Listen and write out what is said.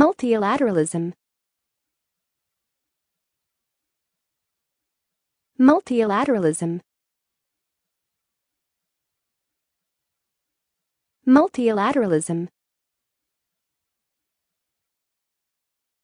Multilateralism Multilateralism Multilateralism